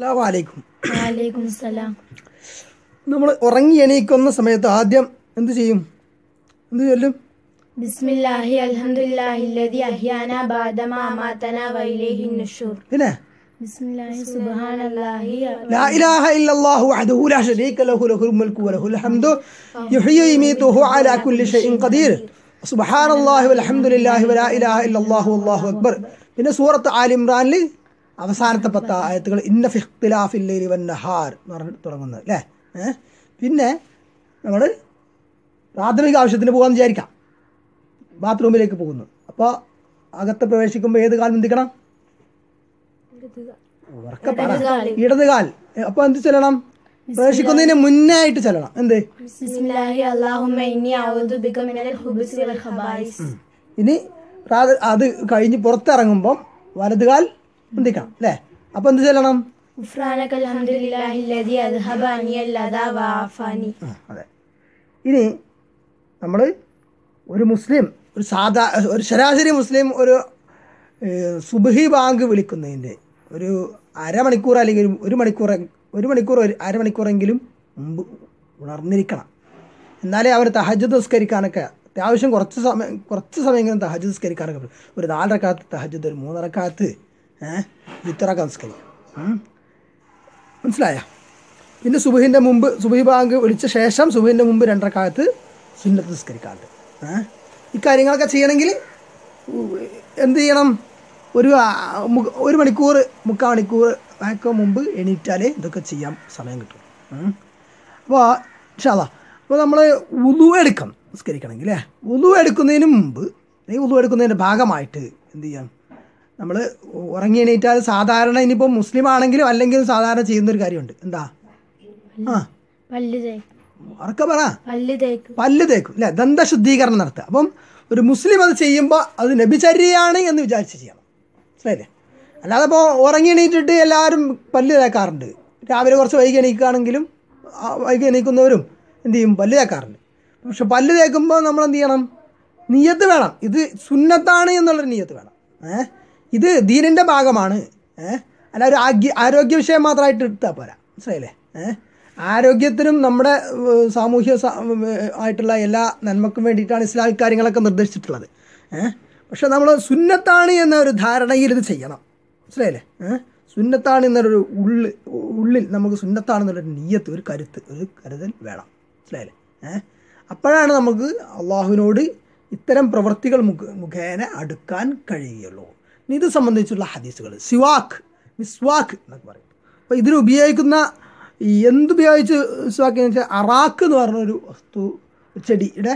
സലാം നമ്മൾ ഉറങ്ങി എണീക്കുന്ന സമയത്ത് ആദ്യം എന്ത് ചെയ്യും എന്ത് ചൊല്ലും ബിസ്മില്ലാഹി പിന്നെ ബിസ്മില്ലാഹി സുബ്ഹാനല്ലാഹി ലാ ഇലാഹ ഇല്ലല്ലാഹു ലഹു ലഹുൽ വലഹുൽ ഹംദു അലാ കുല്ലി ഖദീർ സുബ്ഹാനല്ലാഹി വൽഹംദുലില്ലാഹി വലാ ഇലാഹ ഇല്ലല്ലാഹു അക്ബർ പിന്നെ സൂറത്ത് ആൽ അവസാനത്തെ പത്ത് ആയത്തുകൾ ഇന്ന ഫിഖ്തിലാഫില്ലി വൻ ഹാർ എന്ന് പറഞ്ഞ് തുടങ്ങുന്നത് അല്ലേ പിന്നെ നമ്മൾ പ്രാഥമിക ആവശ്യത്തിന് പോകാൻ വിചാരിക്കാം ബാത്റൂമിലേക്ക് പോകുന്നു അപ്പോൾ അകത്ത് പ്രവേശിക്കുമ്പോൾ ഏത് കാൽ ചിന്തിക്കണം ഉറക്ക പറ ഇടതുകാൽ അപ്പോൾ എന്ത് ചെല്ലണം പ്രവേശിക്കുന്നതിന് മുന്നായിട്ട് ചെല്ലണം എന്ത് ഇനി അത് കഴിഞ്ഞ് പുറത്തിറങ്ങുമ്പം വലതുകാൽ ചിന്തിക്കണം അല്ലെ അപ്പൊ എന്ത് ചെല്ലണം അതെ ഇനി നമ്മൾ ഒരു മുസ്ലിം ഒരു സാധാ ഒരു ശരാശരി മുസ്ലിം ഒരു സുബഹി ബാങ്ക് വിളിക്കുന്നതിൻ്റെ ഒരു അരമണിക്കൂർ അല്ലെങ്കിൽ ഒരു മണിക്കൂർ ഒരു മണിക്കൂർ അരമണിക്കൂറെങ്കിലും മുമ്പ് ഉണർന്നിരിക്കണം എന്നാലേ അവർ തഹജ് നിസ്കരിക്കാനൊക്കെ അത്യാവശ്യം കുറച്ച് സമയം കുറച്ച് സമയങ്ങളും തഹജ് നിസ്കരിക്കാനൊക്കെ ഒരു നാലരക്കാലത്ത് തഹജ് ഒരു മൂന്നരക്കാലത്ത് ഇത്ര സ്കൈ മനസ്സിലായ പിന്നെ സുബഹിൻ്റെ മുമ്പ് സുബഹി ബാങ്ക് വിളിച്ച ശേഷം സുബഹിൻ്റെ മുമ്പ് രണ്ടരക്കാലത്ത് സുന്നത്ത് നിസ്കരിക്കാറുണ്ട് ഇക്കാര്യങ്ങളൊക്കെ ചെയ്യണമെങ്കിൽ എന്ത് ചെയ്യണം ഒരു ഒരു മണിക്കൂർ മുക്കാൽ മണിക്കൂർ ഒക്കെ മുമ്പ് എണീറ്റാലേ ഇതൊക്കെ ചെയ്യാൻ സമയം കിട്ടും അപ്പോൾ ഷാദ അപ്പോൾ നമ്മൾ ഉതു എടുക്കണം നിസ്കരിക്കണമെങ്കിൽ ഉതു എടുക്കുന്നതിന് മുമ്പ് അല്ലെങ്കിൽ ഉതു എടുക്കുന്നതിൻ്റെ ഭാഗമായിട്ട് എന്ത് ചെയ്യാം നമ്മൾ ഉറങ്ങി എണീറ്റാൽ സാധാരണ ഇനിയിപ്പോൾ മുസ്ലിം ആണെങ്കിലും അല്ലെങ്കിൽ സാധാരണ ചെയ്യുന്നൊരു കാര്യമുണ്ട് എന്താ ആ ഉറക്ക പറ പല്ല് തേക്കും ദന്ത ശുദ്ധീകരണം നടത്തുക അപ്പം ഒരു മുസ്ലിം അത് ചെയ്യുമ്പോൾ അത് നബിചര്യയാണ് എന്ന് വിചാരിച്ച് ചെയ്യണം മനസ്സിലായില്ലേ അല്ലാതെ ഇപ്പോൾ ഉറങ്ങി എണീറ്റിട്ട് എല്ലാവരും പല്ല് തേക്കാറുണ്ട് രാവിലെ കുറച്ച് വൈകി എണീക്കുകയാണെങ്കിലും വൈകി എണീക്കുന്നവരും എന്ത് ചെയ്യും പല്ല് തേക്കാറുണ്ട് പക്ഷെ പല്ല് തേക്കുമ്പോൾ നമ്മൾ എന്ത് ചെയ്യണം നിയത്ത് വേണം ഇത് സുന്നത്താണ് എന്നുള്ളൊരു നിയത്ത് വേണം ഏഹ് ഇത് ദീനിൻ്റെ ഭാഗമാണ് അല്ല ഒരു ആഗ്യ ആരോഗ്യ വിഷയം മാത്രമായിട്ട് എടുത്താൽ പോരാ മനസ്സിലായില്ലേ ആരോഗ്യത്തിനും നമ്മുടെ സാമൂഹ്യ ആയിട്ടുള്ള എല്ലാ നന്മക്കും വേണ്ടിയിട്ടാണ് ഇസ്ലാമിക് കാര്യങ്ങളൊക്കെ നിർദ്ദേശിച്ചിട്ടുള്ളത് പക്ഷെ നമ്മൾ സുന്നത്താണ് എന്ന ഒരു ധാരണയിൽ ഇത് ചെയ്യണം മനസ്സിലായില്ലേ സുന്നത്താണ് എന്നൊരു ഉള്ളിൽ ഉള്ളിൽ നമുക്ക് സുന്നത്താണെന്നുള്ളൊരു നീയത്ത് ഒരു കരുത്ത് ഒരു കരുതൽ വേണം മനസ്സിലായില്ലേ അപ്പോഴാണ് നമുക്ക് അള്ളാഹുവിനോട് ഇത്തരം പ്രവൃത്തികൾ മുഖേന അടുക്കാൻ കഴിയുള്ളൂ ഇത് സംബന്ധിച്ചുള്ള ഹദീസുകൾ സിവാക്ക് മിസ്വാക്ക് എന്നൊക്കെ പറയും അപ്പോൾ ഇതിനുപയോഗിക്കുന്ന എന്തുപയോഗിച്ച് മിസ്വാഖ് എന്ന് വെച്ചാൽ അറാക്ക് എന്ന് പറഞ്ഞൊരു വസ്തു ചെടിയുടെ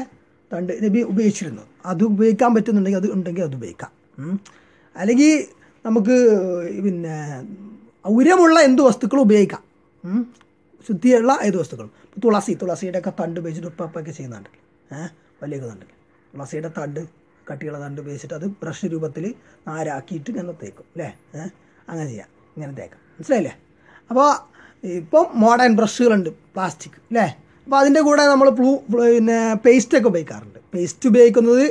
തണ്ട് നബി ഉപയോഗിച്ചിരുന്നു അത് ഉപയോഗിക്കാൻ പറ്റുന്നുണ്ടെങ്കിൽ അത് ഉണ്ടെങ്കിൽ അത് ഉപയോഗിക്കാം അല്ലെങ്കിൽ നമുക്ക് പിന്നെ ഔരമുള്ള എന്ത് വസ്തുക്കളും ഉപയോഗിക്കാം ശുദ്ധിയുള്ള ഏത് വസ്തുക്കളും തുളസി തുളസിയുടെ ഒക്കെ തണ്ട് ഉപയോഗിച്ചിട്ട് ഉപ്പൊക്കെ ചെയ്യുന്നുണ്ടല്ലോ ഏഹ് വലിയ തുളസിയുടെ തണ്ട് കട്ടിയുള്ള തണ്ട് ഉപയോഗിച്ചിട്ട് അത് ബ്രഷ് രൂപത്തിൽ നാരാക്കിയിട്ട് ഇങ്ങനെ തേക്കും അല്ലേ അങ്ങനെ ചെയ്യാം ഇങ്ങനെ തേക്കാം മനസ്സിലായില്ലേ അപ്പോൾ ഇപ്പം മോഡേൺ ബ്രഷുകളുണ്ട് പ്ലാസ്റ്റിക് അല്ലേ അപ്പോൾ അതിൻ്റെ കൂടെ നമ്മൾ പ്ലൂ പിന്നെ പേസ്റ്റൊക്കെ ഉപയോഗിക്കാറുണ്ട് പേസ്റ്റ് ഉപയോഗിക്കുന്നത്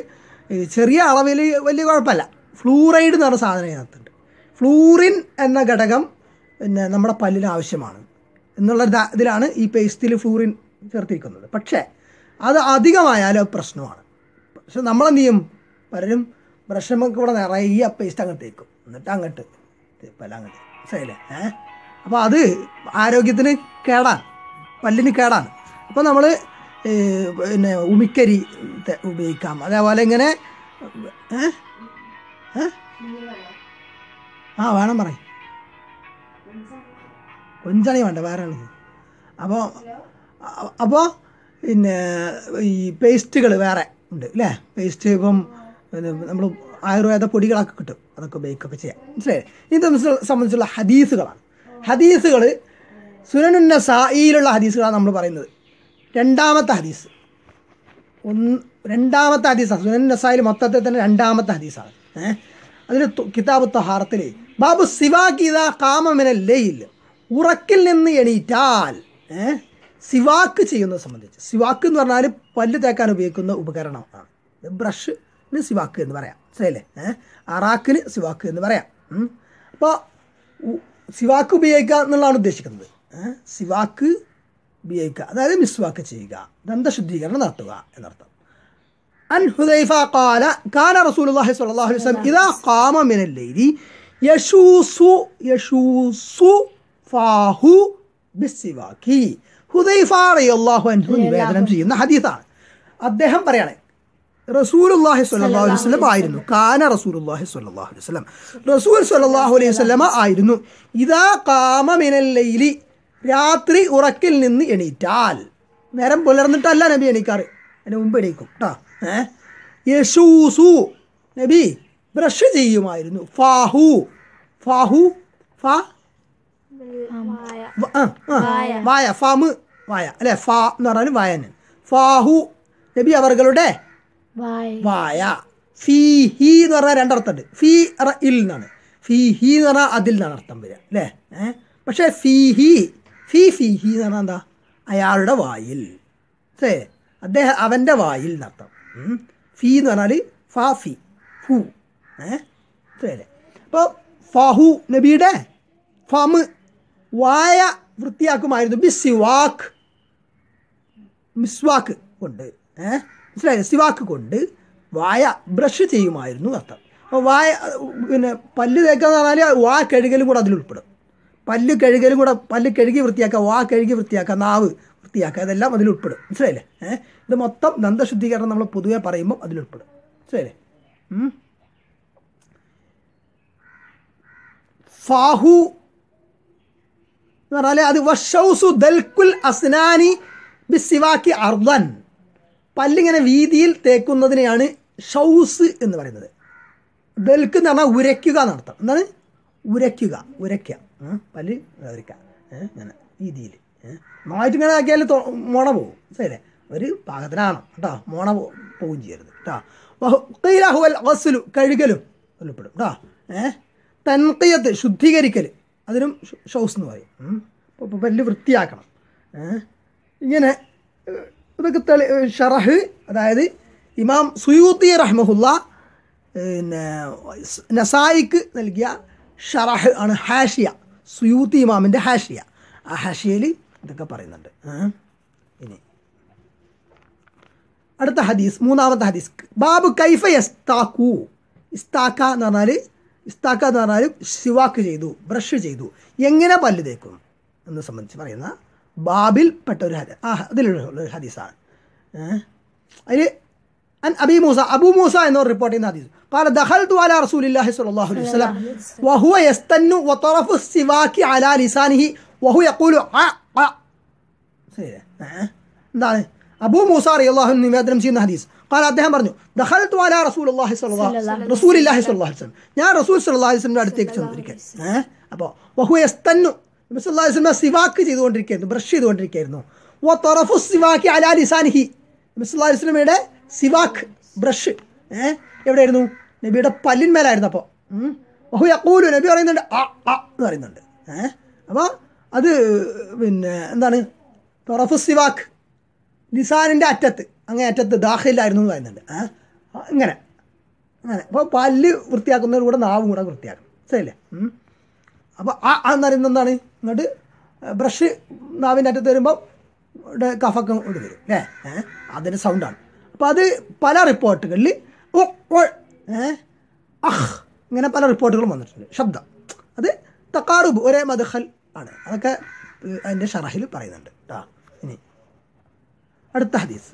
ചെറിയ അളവിൽ വലിയ കുഴപ്പമില്ല ഫ്ലൂറൈഡ് എന്ന് പറഞ്ഞ സാധനം ഇതിനകത്തുണ്ട് ഫ്ലൂറിൻ എന്ന ഘടകം പിന്നെ നമ്മുടെ പല്ലിന് ആവശ്യമാണ് എന്നുള്ള ഇതിലാണ് ഈ പേസ്റ്റിൽ ഫ്ലൂറിൻ ചേർത്തിരിക്കുന്നത് പക്ഷേ അത് അധികമായാലും പ്രശ്നമാണ് പക്ഷെ നമ്മളെന്ത് ചെയ്യും പലരും ബ്രഷമൊക്കെ ഇവിടെ നിറയെ പേസ്റ്റ് അങ്ങോട്ട് തേക്കും എന്നിട്ട് അങ്ങോട്ട് പല അങ്ങോട്ട് മനസ്സിലായില്ലേ ഏ അപ്പോൾ അത് ആരോഗ്യത്തിന് കേടാണ് പല്ലിന് കേടാണ് അപ്പോൾ നമ്മൾ പിന്നെ ഉമിക്കരി ഉപയോഗിക്കാം അതേപോലെ ഇങ്ങനെ ആ വേണം പറ കൊഞ്ചണി വേണ്ട വേറെ ആണിത് അപ്പോൾ അപ്പോൾ പിന്നെ ഈ പേസ്റ്റുകൾ വേറെ ഉണ്ട് അല്ലേ പേസ്റ്റ് ഇപ്പം നമ്മൾ ആയുർവേദ പൊടികളൊക്കെ കിട്ടും അതൊക്കെ ബേക്കൊക്കെ ചെയ്യാം മനസ്സിലായി ഇത് സംബന്ധിച്ചുള്ള ഹദീസുകളാണ് ഹദീസുകൾ സുനനുന്ന സായിയിലുള്ള ഹദീസുകളാണ് നമ്മൾ പറയുന്നത് രണ്ടാമത്തെ ഹദീസ് ഒന്ന് രണ്ടാമത്തെ ഹദീസാണ് സുനൻ നസായിൽ മൊത്തത്തിൽ തന്നെ രണ്ടാമത്തെ ഹദീസാണ് ഏഹ് അതിന് കിതാബ് തൊഹാറത്തിൽ ബാബു സിവാക്കിത കാമമിനല്ലയിൽ ഉറക്കിൽ നിന്ന് എണീറ്റാൽ ഏഹ് സിവാക്ക് ചെയ്യുന്നത് സംബന്ധിച്ച് സിവാക്ക് എന്ന് പറഞ്ഞാൽ പല്ല് തേക്കാൻ ഉപയോഗിക്കുന്ന ഉപകരണമാണ് ബ്രഷ് സിവാക്ക് എന്ന് പറയാം മനസ്സിലായില്ലേ അറാക്കിന് സിവാക്ക് എന്ന് പറയാം അപ്പോൾ സിവാക്ക് ഉപയോഗിക്കുക എന്നുള്ളതാണ് ഉദ്ദേശിക്കുന്നത് സിവാക്ക് ഉപയോഗിക്കുക അതായത് മിസ്വാക്ക് ചെയ്യുക ദന്തശുദ്ധീകരണം നടത്തുക എന്നർത്ഥം അൻ ഹുദൈഫ കാല കാല റസൂൽ അള്ളാഹി സ്വല്ലല്ലാഹു അലൈഹി വസല്ലം ഇദാ ഖാമ മിനൽ ലൈലി യശൂസു യശൂസു ഫാഹു ബിസ്സിവാക്കി ഹുദൈഫ റളിയല്ലാഹു അൻഹു നിവേദനം ചെയ്യുന്ന ഹദീസാണ് അദ്ദേഹം പറയാണ് സ്വല്ലല്ലാഹു അലൈഹി വസല്ലം ആയിരുന്നു കാന റസൂലുല്ലാഹി സ്വല്ലല്ലാഹു അലൈഹി വസല്ലം റസൂൽ സ്വല്ലല്ലാഹു അലൈഹി വസല്ലമ ആയിരുന്നു ഇതാ കാമ മിനൽ ലൈലി രാത്രി ഉറക്കിൽ നിന്ന് എണീറ്റാൽ നേരം പുലർന്നിട്ടല്ല നബി എണീക്കാറ് അതിന് മുമ്പ് എണീക്കും കേട്ടോ യശൂസു നബി ബ്രഷ് ചെയ്യുമായിരുന്നു ഫാഹു ഫാഹു ഫാ വായ ഫാമ് വായ അല്ലെ ഫാ എന്ന് പറഞ്ഞാൽ വായന ഫാഹു നബി അവരുടെ വായ ഫീ ഹി എന്ന് പറഞ്ഞാൽ രണ്ടർത്ഥമുണ്ട് ഫീ റ ഇൽ എന്നാണ് ഫീ ഹി എന്ന് പറഞ്ഞാൽ അതിൽ നിന്നാണ് അർത്ഥം വരിക അല്ലേ പക്ഷേ ഫീ ഹി ഫീ ഫീ ഹി എന്ന് പറഞ്ഞാൽ എന്താ അയാളുടെ വായിൽ അല്ലേ അദ്ദേഹം അവൻ്റെ വായിൽ എന്നർത്ഥം ഫീ എന്ന് പറഞ്ഞാൽ ഫാ ഫി ഹു ഏ അപ്പോൾ ഫാഹു നബിയുടെ ഫമ് വായ വൃത്തിയാക്കുമായിരുന്നു ബിസിവാക്ക് മിസ്വാക്ക് കൊണ്ട് ഏ മനസ്സിലായി സിവാക്ക് കൊണ്ട് വായ ബ്രഷ് ചെയ്യുമായിരുന്നു അർത്ഥം അപ്പോൾ വായ പിന്നെ പല്ല് തേക്കാന്ന് എന്ന് പറഞ്ഞാൽ വാ കഴുകലും കൂടെ അതിൽ ഉൾപ്പെടും പല്ല് കഴുകലും കൂടെ പല്ല് കഴുകി വൃത്തിയാക്കുക വാ കഴുകി വൃത്തിയാക്കുക നാവ് വൃത്തിയാക്കുക അതെല്ലാം അതിൽ ഉൾപ്പെടും മനസ്സിലായില്ലേ ഏഹ് ഇത് മൊത്തം ദന്തശുദ്ധീകരണം നമ്മൾ പൊതുവെ പറയുമ്പോൾ അതിൽ ഉൾപ്പെടും മനസ്സിലായില്ലേ ഫാഹു എന്ന് പറഞ്ഞാൽ അത് വഷൗസു ദൽക്കുൽ അസ്നാനി സിവാക്കി അർദൻ പല്ലിങ്ങനെ വീതിയിൽ തേക്കുന്നതിനെയാണ് ഷൗസ് എന്ന് പറയുന്നത് ബെൽക്ക് എന്ന് പറഞ്ഞാൽ ഉരയ്ക്കുക എന്നർത്ഥം എന്താണ് ഉരയ്ക്കുക ഉരയ്ക്കുക പല്ല് ഉരയ്ക്കുക ഇങ്ങനെ രീതിയിൽ നന്നായിട്ട് ഇങ്ങനെ ആക്കിയാൽ മോണ പോകും ശരിയല്ലേ ഒരു പാകത്തിനാണ് കേട്ടോ മോണ പോവുകയും ചെയ്യരുത് കേട്ടോ വഹുക്കൈലാഹുവൽ അസുലു കഴുകലും ഉൾപ്പെടും കേട്ടോ ഏഹ് തൻകയത്ത് ശുദ്ധീകരിക്കൽ അതിനും ഷൗസ് എന്ന് പറയും അപ്പോൾ പല്ല് വൃത്തിയാക്കണം ഇങ്ങനെ ഇതൊക്കെ തെളി ഷറഹ് അതായത് ഇമാം സുയൂത്തി റഹ്മഹുല്ല പിന്നെ നസായിക്ക് നൽകിയ ഷറഹ് ആണ് ഹാഷിയ സുയൂത്തി ഇമാമിൻ്റെ ഹാഷിയ ആ ഹാഷിയയിൽ ഇതൊക്കെ പറയുന്നുണ്ട് ഇനി അടുത്ത ഹദീസ് മൂന്നാമത്തെ ഹദീസ് ബാബു കൈഫ എസ്താക്കു ഇസ്താക്ക എന്ന് പറഞ്ഞാൽ ഇസ്താക്ക എന്ന് പറഞ്ഞാൽ ശിവാക്ക് ചെയ്തു ബ്രഷ് ചെയ്തു എങ്ങനെ പല്ല് തേക്കും എന്ന് സംബന്ധിച്ച് പറയുന്ന ബാബിൽപ്പെട്ട ഒരു ഹദീസ് ആ അതിലുള്ള ഒരു ഹദീസാണ് അതിൽ അൻ അബി മൂസ അബു മൂസ എന്നവർ റിപ്പോർട്ട് ചെയ്യുന്ന ഹദീസ് قال دخلت على رسول الله صلى الله عليه وسلم وهو يستن وطرف السواك على لسانه وهو يقول ع അബൂ മൂസ റളിയല്ലാഹു അൻഹു നിവേദനം ചെയ്യുന്ന ഹദീസ് قال അദ്ദേഹം പറഞ്ഞു ദഖൽതു അലാ റസൂലുള്ളാഹി സ്വല്ലല്ലാഹു അലൈഹി സ്വല്ലല്ലാഹു ഞാൻ റസൂൽ സ്വല്ലല്ലാഹു അടുത്തേക്ക് ചെന്നു അപ്പോ വഹു യസ്തന്നു നബിസ്വല്ലാഹി സ്വലമ സിവാക്ക് ചെയ്തുകൊണ്ടിരിക്കുകയായിരുന്നു ബ്രഷ് ചെയ്തുകൊണ്ടിരിക്കുകയായിരുന്നു ഓ തൊറഫു സിവാക്കി അലാ ലിസാൻഹി നബിസ്വല്ലാഹി സ്വലമയുടെ സിവാക്ക് ബ്രഷ് ഏഹ് എവിടെയായിരുന്നു നബിയുടെ പല്ലിന്മേലായിരുന്നു അപ്പോൾ ബഹു യക്കൂലു നബി പറയുന്നുണ്ട് ആ ആ എന്ന് പറയുന്നുണ്ട് ഏഹ് അപ്പോൾ അത് പിന്നെ എന്താണ് തൊറഫു സിവാക്ക് നിസാനിൻ്റെ അറ്റത്ത് അങ്ങനെ അറ്റത്ത് ദാഹയിലായിരുന്നു എന്ന് പറയുന്നുണ്ട് ഏഹ് ഇങ്ങനെ അങ്ങനെ അപ്പോൾ പല്ല് വൃത്തിയാക്കുന്നതിലൂടെ നാവും കൂടെ വൃത്തിയാക്കും ശരിയല്ലേ അപ്പോൾ ആ എന്ന് പറയുന്നത് എന്താണ് എന്നിട്ട് ബ്രഷ് നാവിൻ്റെ അറ്റത്ത് വരുമ്പം കഫക്കം ഇട്ട് വരും അല്ലേ അതിന് സൗണ്ടാണ് അപ്പോൾ അത് പല റിപ്പോർട്ടുകളിൽ ഓ അഹ് ഇങ്ങനെ പല റിപ്പോർട്ടുകളും വന്നിട്ടുണ്ട് ശബ്ദം അത് തക്കാറുബ് ഒരേ മദഹൽ ആണ് അതൊക്കെ അതിൻ്റെ ഷറഹിൽ പറയുന്നുണ്ട് ആ ഇനി അടുത്ത ഹദീസ്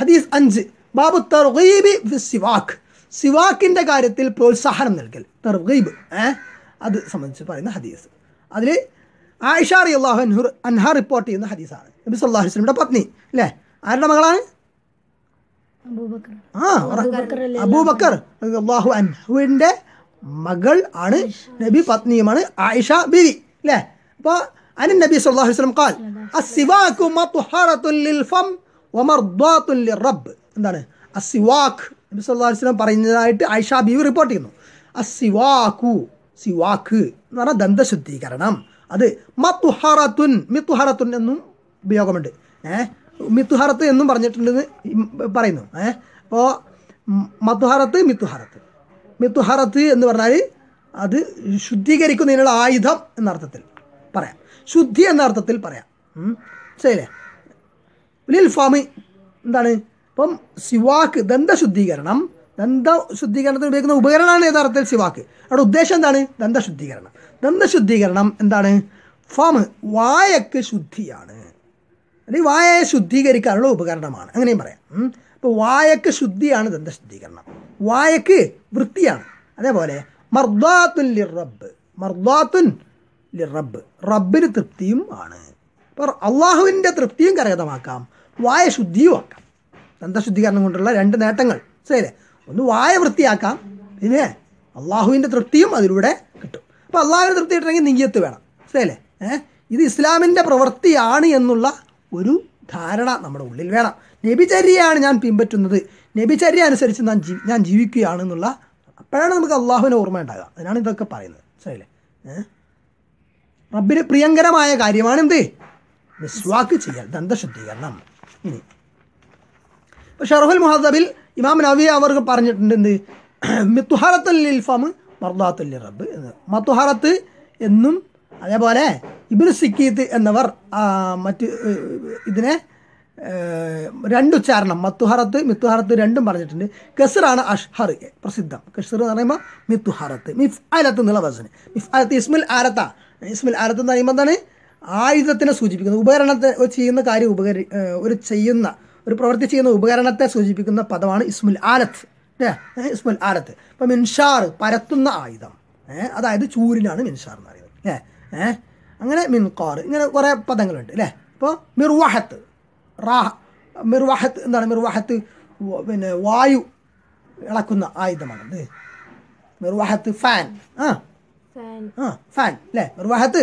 ഹദീസ് അഞ്ച് ബാബു തർഗീബ് സിവാഖ് സിവാക്കിൻ്റെ കാര്യത്തിൽ പ്രോത്സാഹനം നൽകൽ തർഗീബ് ഏഹ് അത് സംബന്ധിച്ച് പറയുന്ന ഹദീസ് അതിൽ ആയിഷ അറി അള്ളാഹു അൻഹു അൻഹ റിപ്പോർട്ട് ചെയ്യുന്ന ഹദീസാണ് നബി സല്ലാഹു വസ്ലമിയുടെ പത്നി അല്ലേ ആരുടെ മകളാണ് അബൂബക്കർ അള്ളാഹു അൻഹുവിൻ്റെ മകൾ ആണ് നബി പത്നിയുമാണ് ആയിഷ ബിവി അല്ലേ അപ്പൊ അനു നബി സല്ലാഹു വസ്ലം കാൽ എന്താണ് അസിവാഖ് നബി സല്ലാഹു വസ്ലം പറയുന്നതായിട്ട് ആയിഷ ബിവി റിപ്പോർട്ട് ചെയ്യുന്നു അസിവാഖു സിവാഖ് എന്ന് പറഞ്ഞാൽ ദന്തശുദ്ധീകരണം അത് മത്തുഹാറത്തുൻ മിത്തുഹാറത്തുൻ എന്നും ഉപയോഗമുണ്ട് ഏഹ് മിത്തുഹാറത്ത് എന്നും പറഞ്ഞിട്ടുണ്ടെന്ന് പറയുന്നു ഏഹ് അപ്പോൾ മത്തുഹാറത്ത് മിത്തുഹാറത്ത് മിത്തുഹാറത്ത് എന്ന് പറഞ്ഞാൽ അത് ശുദ്ധീകരിക്കുന്നതിനുള്ള ആയുധം എന്നർത്ഥത്തിൽ പറയാം ശുദ്ധി എന്ന അർത്ഥത്തിൽ പറയാം ശരിയല്ലേ ലിൽ ഫാമി എന്താണ് ഇപ്പം സിവാക്ക് ദന്തശുദ്ധീകരണം ദന്ത ശുദ്ധീകരണത്തിന് ഉപയോഗിക്കുന്ന ഉപകരണമാണ് യഥാർത്ഥത്തിൽ ശിവാക്ക് അവിടെ ഉദ്ദേശം എന്താണ് ദന്തശുദ്ധീകരണം ദന്തശുദ്ധീകരണം എന്താണ് ഫം വായക്ക് ശുദ്ധിയാണ് അല്ലെങ്കിൽ വായയെ ശുദ്ധീകരിക്കാനുള്ള ഉപകരണമാണ് അങ്ങനെയും പറയാം അപ്പോൾ വായക്ക് ശുദ്ധിയാണ് ദന്തശുദ്ധീകരണം വായക്ക് വൃത്തിയാണ് അതേപോലെ മർദ്ദാത്തുൻ ലി റബ്ബ് മർദ്ദാത്തുൻ ലി റബ്ബ് റബ്ബിന് തൃപ്തിയും ആണ് അപ്പോൾ അള്ളാഹുവിൻ്റെ തൃപ്തിയും കരകതമാക്കാം വായ ശുദ്ധിയും ആക്കാം ദന്തശുദ്ധീകരണം കൊണ്ടുള്ള രണ്ട് നേട്ടങ്ങൾ ശരി ഒന്ന് വായ വൃത്തിയാക്കാം പിന്നെ അള്ളാഹുവിൻ്റെ തൃപ്തിയും അതിലൂടെ കിട്ടും അപ്പോൾ അള്ളാഹുവിൻ്റെ തൃപ്തി കിട്ടണമെങ്കിൽ നീയത്ത് വേണം ശരിയല്ലേ ഏഹ് ഇത് ഇസ്ലാമിൻ്റെ പ്രവൃത്തിയാണ് എന്നുള്ള ഒരു ധാരണ നമ്മുടെ ഉള്ളിൽ വേണം നബിചര്യയാണ് ഞാൻ പിൻപറ്റുന്നത് നബിചര്യ അനുസരിച്ച് ഞാൻ ജീ ഞാൻ ജീവിക്കുകയാണ് എന്നുള്ള അപ്പോഴാണ് നമുക്ക് അള്ളാഹുവിനെ ഓർമ്മ ഉണ്ടാകുക അതിനാണ് ഇതൊക്കെ പറയുന്നത് ശരിയല്ലേ ഏഹ് റബ്ബിന് പ്രിയങ്കരമായ കാര്യമാണ് എന്ത് മിസ്വാക്ക് ചെയ്യൽ ദന്തശുദ്ധീകരണം ഇനി ഇപ്പോൾ ഷറഫുൽ മുഹദബിൽ ഇമാം അവിയ അവർക്ക് പറഞ്ഞിട്ടുണ്ട് എന്ത് മിത്തുഹാറത്തുൽ ഇൽഫാം മർദാത്തുൽ റബ്ബ് എന്ന് മത്തുഹാറത്ത് എന്നും അതേപോലെ ഇബിൻ സിക്കീത്ത് എന്നവർ മറ്റ് ഇതിനെ രണ്ടുച്ചാരണം മത്തുഹറത്ത് മിത്തുഹറത്ത് രണ്ടും പറഞ്ഞിട്ടുണ്ട് കസറാണ് അഷ്ഹർ പ്രസിദ്ധം കസർ എന്ന് പറയുമ്പോൾ മിത്തുഹറത്ത് മിഫ് ആലത്ത് എന്നുള്ള വസന് മിഫ് ആലത്ത് ഇസ്മിൽ ആരത്ത ഇസ്മിൽ ആരത്ത് എന്ന് പറയുമ്പോൾ എന്താണ് ആയുധത്തിനെ സൂചിപ്പിക്കുന്നത് ഉപകരണത്തെ ചെയ്യുന്ന കാര്യം ഉപകരി ഒരു ചെയ്യുന്ന ഒരു പ്രവൃത്തി ചെയ്യുന്ന ഉപകരണത്തെ സൂചിപ്പിക്കുന്ന പദമാണ് ഇസ്മുൽ ആലത്ത് ഏ ഇസ്മുൽ ആലത്ത് ഇപ്പം മിൻഷാർ പരത്തുന്ന ആയുധം അതായത് ചൂരിനാണ് മിൻഷാർ എന്ന് പറയുന്നത് ഏ അങ്ങനെ മിൻകാർ ഇങ്ങനെ കുറേ പദങ്ങളുണ്ട് അല്ലേ അപ്പോൾ മിർവാഹത്ത് റാഹ മിർവാഹത്ത് എന്താണ് മിർവാഹത്ത് പിന്നെ വായു ഇളക്കുന്ന അത് മിർവാഹത്ത് ഫാൻ ആ ആ ഫാൻ അല്ലേ മിർവാഹത്ത്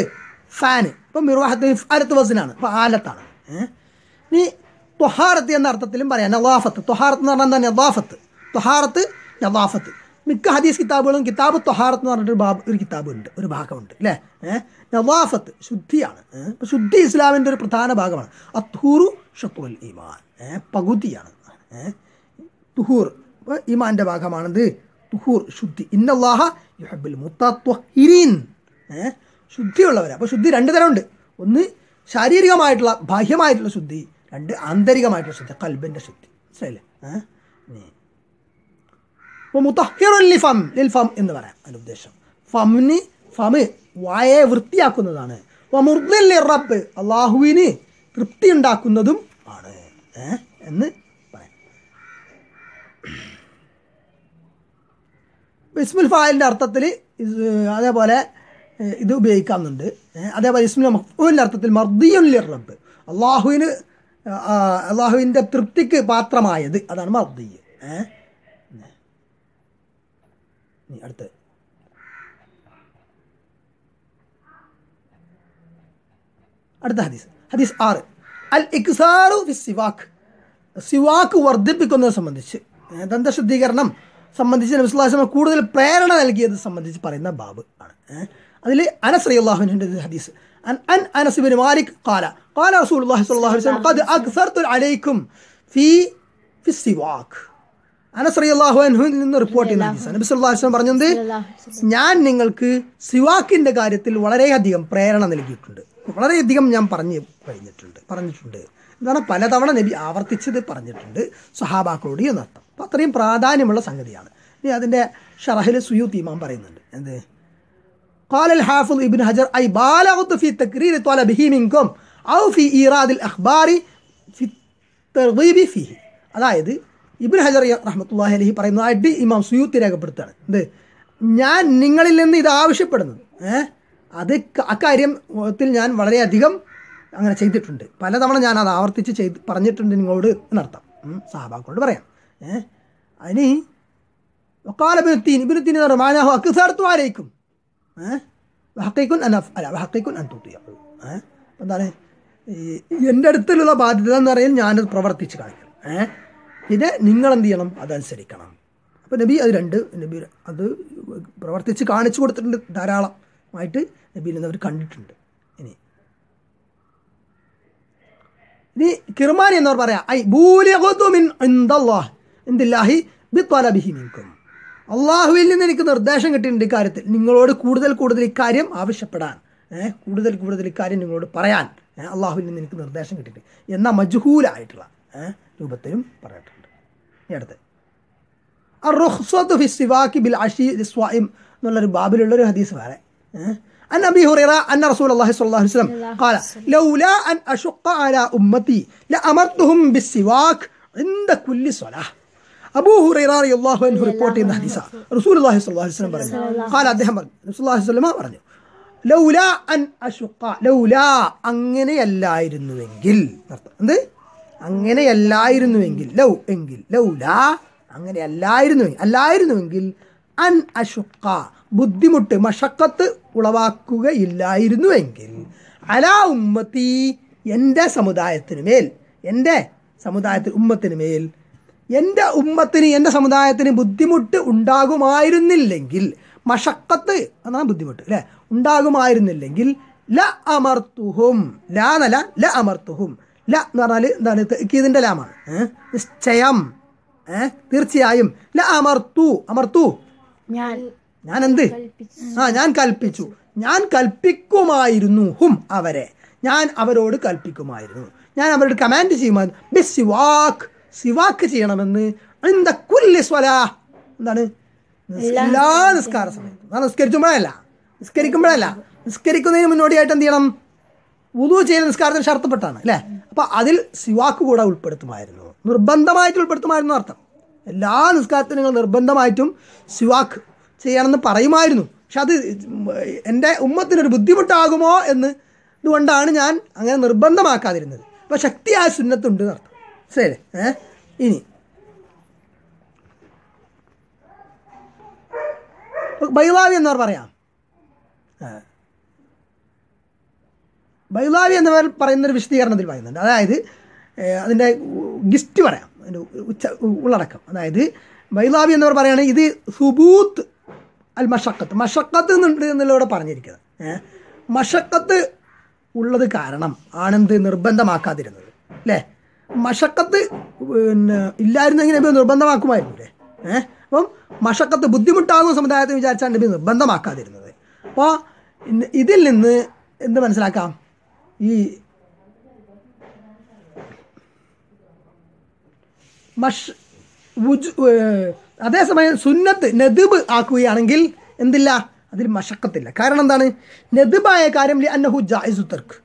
ഫാൻ ഇപ്പം മിർവാഹത്ത് അരത്ത് വസനാണ് അപ്പോൾ ആലത്താണ് ഇനി തൊഹാറത്ത് എന്ന അർത്ഥത്തിലും പറയാം നവാഫത്ത് തൊഹാറത്ത് എന്ന് പറഞ്ഞാൽ എന്താ നവാഫത്ത് തൊഹാറത്ത് നവാഫത്ത് മിക്ക ഹദീസ് കിതാബുകളും കിതാബ് തൊഹാറത്ത് എന്ന് പറഞ്ഞിട്ട് ബാബ് ഒരു കിതാബുണ്ട് ഒരു ഭാഗമുണ്ട് അല്ലേ നവാഫത്ത് ശുദ്ധിയാണ് ശുദ്ധി ഇസ്ലാമിൻ്റെ ഒരു പ്രധാന ഭാഗമാണ് അത്തൂറു ഷത്തുൽ ഈമാൻ പകുതിയാണ് തുഹൂർ ഇമാൻ്റെ ഭാഗമാണത് തുഹൂർ ശുദ്ധി ഇന്നല്ലാഹ യുഹബിൽ മുത്തീൻ ശുദ്ധിയുള്ളവരാണ് അപ്പോൾ ശുദ്ധി രണ്ട് തരമുണ്ട് ഒന്ന് ശാരീരികമായിട്ടുള്ള ബാഹ്യമായിട്ടുള്ള ശുദ്ധി രണ്ട് ആന്തരികമായിട്ടുള്ള ശുദ്ധി കൽബിൻ്റെ ശുദ്ധി മനസ്സിലായില്ലേ അപ്പോൾ മുത്തഹിറുല്ലി ലിഫം ലിൽ എന്ന് പറയാം അതിൻ്റെ ഉദ്ദേശം ഫമിന് ഫമ് വായയെ വൃത്തിയാക്കുന്നതാണ് വമുർദില്ലി റബ്ബ് അള്ളാഹുവിന് തൃപ്തി ഉണ്ടാക്കുന്നതും ആണ് എന്ന് പറയാം ഇസ്മുൽ ഫായലിൻ്റെ അർത്ഥത്തിൽ അതേപോലെ ഇത് ഉപയോഗിക്കാമെന്നുണ്ട് അതേപോലെ ഇസ്മുൽ മഹ്ഫൂലിൻ്റെ അർത്ഥത്തിൽ മർദിയുല്ലി റബ്ബ് അള്ളാഹുവിന് അള്ളാഹുവിൻ്റെ തൃപ്തിക്ക് പാത്രമായത് അതാണ് മർദ്ദി അടുത്ത് അടുത്ത ഹദീസ് ഹദീസ് ആറ് അൽ ഇക്സാറു ഫി സിവാക്ക് സിവാക്ക് വർദ്ധിപ്പിക്കുന്നത് സംബന്ധിച്ച് ദന്തശുദ്ധീകരണം സംബന്ധിച്ച് നബിസ്ലാസമ കൂടുതൽ പ്രേരണ നൽകിയത് സംബന്ധിച്ച് പറയുന്ന ബാബ് ആണ് അതിൽ അനസ് അള്ളാഹുവിൻ്റെ ഹദീസ് അൻ അൻ ബിൻ മാലിക് കാല قال رسول الله صلى الله عليه وسلم قد أكثرت عليكم في في السواك അനസ് അറിയാഹു അൻഹുവിൽ നിന്ന് റിപ്പോർട്ട് ചെയ്യുന്ന ഹദീസാണ് നബി സല്ലല്ലാഹു പറഞ്ഞത് ഞാൻ നിങ്ങൾക്ക് സിവാക്കിൻ്റെ കാര്യത്തിൽ വളരെയധികം പ്രേരണ നൽകിയിട്ടുണ്ട് വളരെയധികം ഞാൻ പറഞ്ഞു കഴിഞ്ഞിട്ടുണ്ട് പറഞ്ഞിട്ടുണ്ട് എന്താണ് പലതവണ നബി ആവർത്തിച്ചത് പറഞ്ഞിട്ടുണ്ട് സഹാബാക്കളോട് എന്നർത്ഥം അപ്പം അത്രയും പ്രാധാന്യമുള്ള സംഗതിയാണ് ഇനി അതിൻ്റെ ഷറഹിൽ സുയൂത്തിമാൻ ഇമാം പറയുന്നുണ്ട് എന്ത് قال الحافظ ابن حجر ഐ بالغت في تكرير طلبه منكم അവ ഫി ഈറാദിൽ അഖ്ബാരി ഫി ഫിഹി അതായത് ഇബിൻ ഹജർ റഹ്മത്തുല്ലാഹി അലഹി പറയുന്നത് അടി ഇമാം സുയൂത്തി രേഖപ്പെടുത്തുകയാണ് എന്ത് ഞാൻ നിങ്ങളിൽ നിന്ന് ഇത് ആവശ്യപ്പെടുന്നത് ഏഹ് അത് അക്കാര്യത്തിൽ ഞാൻ വളരെയധികം അങ്ങനെ ചെയ്തിട്ടുണ്ട് പലതവണ ഞാൻ അത് ആവർത്തിച്ച് ചെയ്ത് പറഞ്ഞിട്ടുണ്ട് നിങ്ങളോട് എന്നർത്ഥം സഹബാക്കളോട് പറയാം ഏഹ് അതിന് ഒക്കാലബിനുദ്ദീൻ ഇബിനുദ്ദീൻ എന്ന് പറഞ്ഞാൽ മാനാഹു ആരേക്കും ഏഹ് അന അല്ല വഹക്കൈക്കുൻ അൻ തൂത്തിയ ഏഹ് എന്താണ് എൻ്റെ അടുത്തുള്ള ബാധ്യത എന്ന് പറയാൻ ഞാനത് പ്രവർത്തിച്ച് കാണിക്കണം ഏ പിന്നെ നിങ്ങൾ എന്ത് ചെയ്യണം അതനുസരിക്കണം അപ്പോൾ നബി അത് രണ്ട് നബി അത് പ്രവർത്തിച്ച് കാണിച്ചു കൊടുത്തിട്ടുണ്ട് ധാരാളമായിട്ട് നബിയിൽ നിന്ന് അവർ കണ്ടിട്ടുണ്ട് ഇനി ഇനി കിർമാനി എന്നവർ പറയാം ഐ ഭൂലഹുമിൻ എന്തല്ലാഹ് എന്തില്ലാഹി ബിത്വലബിഹി നിൽക്കും അള്ളാഹുവിൽ നിന്ന് എനിക്ക് നിർദ്ദേശം കിട്ടിയിട്ടുണ്ട് ഇക്കാര്യത്തിൽ നിങ്ങളോട് കൂടുതൽ കൂടുതൽ ഇക്കാര്യം ആവശ്യപ്പെടാൻ കൂടുതൽ കൂടുതൽ ഇക്കാര്യം നിങ്ങളോട് പറയാൻ അള്ളാഹുവിൽ നിന്ന് എനിക്ക് നിർദ്ദേശം കിട്ടിയിട്ടുണ്ട് എന്ന മജ്ഹൂലായിട്ടുള്ള രൂപത്തെയും പറയട്ടുണ്ട് ഇനി അടുത്ത് റുഹ്സത്ത് ഫി സിവാക്കി ബിൽ അഷി ഇസ്വായിം എന്നുള്ളൊരു ബാബിലുള്ളൊരു ഹദീസ് വേറെ عن ابي هريره ان رسول الله صلى الله عليه وسلم قال لولا ان اشق على امتي لامرتهم بالسواك عند كل صلاه അബൂ ഹുറൈറിയാഹു റിപ്പോർട്ട് ചെയ്യുന്ന ഹദീസ റസൂൽ അള്ളാഹി സ്വല്ലാ വസ്ലം പറഞ്ഞു കാല അദ്ദേഹം പറഞ്ഞു റസൂൽ അള്ളാഹി സ്വലമ പറഞ്ഞു ലൗല അൻ അശുക്ക ലൗല അങ്ങനെയല്ലായിരുന്നുവെങ്കിൽ എന്ത് അങ്ങനെയല്ലായിരുന്നുവെങ്കിൽ ലൗ എങ്കിൽ ലൗല അങ്ങനെയല്ലായിരുന്നുവെങ്കിൽ അല്ലായിരുന്നുവെങ്കിൽ അൻ അശുക്ക ബുദ്ധിമുട്ട് മഷക്കത്ത് ഉളവാക്കുകയില്ലായിരുന്നുവെങ്കിൽ അലാ ഉമ്മത്തി എൻ്റെ സമുദായത്തിന് മേൽ എൻ്റെ സമുദായത്തിന് ഉമ്മത്തിന് മേൽ എൻ്റെ ഉമ്മത്തിന് എൻ്റെ സമുദായത്തിന് ബുദ്ധിമുട്ട് ഉണ്ടാകുമായിരുന്നില്ലെങ്കിൽ മഷക്കത്ത് എന്നാണ് ബുദ്ധിമുട്ട് അല്ലേ ഉണ്ടാകുമായിരുന്നില്ലെങ്കിൽ ല അമർത്തുഹും ലാ എന്നല്ല ല അമർത്തുഹും ല എന്ന് പറഞ്ഞാൽ എന്താണ് തെക്കീതിൻ്റെ ലാമാണ് നിശ്ചയം തീർച്ചയായും ല അമർത്തു അമർത്തു ഞാൻ ഞാൻ എന്ത് ആ ഞാൻ കൽപ്പിച്ചു ഞാൻ കൽപ്പിക്കുമായിരുന്നു ഹും അവരെ ഞാൻ അവരോട് കൽപ്പിക്കുമായിരുന്നു ഞാൻ അവരോട് കമാൻഡ് ചെയ്യുമായിരുന്നു ബി സിവാക്ക് സിവാക്ക് ചെയ്യണമെന്ന് എന്താ കുല്ലി സ്വലാ എന്താണ് എല്ലാ നിസ്കാര സമയത്തും അത് നിസ്കരിക്കുമ്പോഴല്ല നിസ്കരിക്കുമ്പോഴല്ല നിസ്കരിക്കുന്നതിന് മുന്നോടിയായിട്ട് എന്ത് ചെയ്യണം ഉദു ചെയ്ത നിസ്കാരത്തിന് ഷർത്തപ്പെട്ടാണ് അല്ലേ അപ്പോൾ അതിൽ സിവാക്ക് കൂടെ ഉൾപ്പെടുത്തുമായിരുന്നു നിർബന്ധമായിട്ട് ഉൾപ്പെടുത്തുമായിരുന്നു അർത്ഥം എല്ലാ നിസ്കാരത്തിനും നിങ്ങൾ നിർബന്ധമായിട്ടും സിവാക്ക് ചെയ്യണമെന്ന് പറയുമായിരുന്നു പക്ഷെ അത് എൻ്റെ ഉമ്മത്തിനൊരു ബുദ്ധിമുട്ടാകുമോ എന്ന് ഇതുകൊണ്ടാണ് ഞാൻ അങ്ങനെ നിർബന്ധമാക്കാതിരുന്നത് അപ്പോൾ ശക്തിയായ സുന്നത്തുണ്ട് എന്നർത്ഥം ശരി ഏഹ് ഇനി ബൈലാവി എന്നവർ പറയാം ബൈലാവി എന്നവർ പറയുന്നൊരു വിശദീകരണത്തിൽ പറയുന്നുണ്ട് അതായത് അതിൻ്റെ ഗിസ്റ്റ് പറയാം അതിൻ്റെ ഉച്ച ഉള്ളടക്കം അതായത് ബൈലാവി എന്നവർ പറയുകയാണെങ്കിൽ ഇത് സുബൂത്ത് അൽ മഷക്കത്ത് മഷക്കത്ത് എന്നുണ്ട് ഇവിടെ പറഞ്ഞിരിക്കുന്നത് മഷക്കത്ത് ഉള്ളത് കാരണം ആണെന്ത് നിർബന്ധമാക്കാതിരുന്നത് അല്ലേ മഷക്കത്ത് പിന്നെ ഇല്ലായിരുന്നെങ്കിൽ നിർബന്ധമാക്കുമായിരുന്നു അല്ലേ ഏഹ് അപ്പം മഷക്കത്ത് ബുദ്ധിമുട്ടാകുന്ന സമുദായത്തിൽ വിചാരിച്ചാണ് നബി നിർബന്ധമാക്കാതിരുന്നത് അപ്പോൾ ഇതിൽ നിന്ന് എന്ത് മനസ്സിലാക്കാം ഈ മഷ് അതേസമയം സുന്നത്ത് നെതിബ് ആക്കുകയാണെങ്കിൽ എന്തില്ല അതിൽ മഷക്കത്തില്ല കാരണം എന്താണ് നെതിബായ കാര്യം അന്നഹു ജായിസു തർക്ക്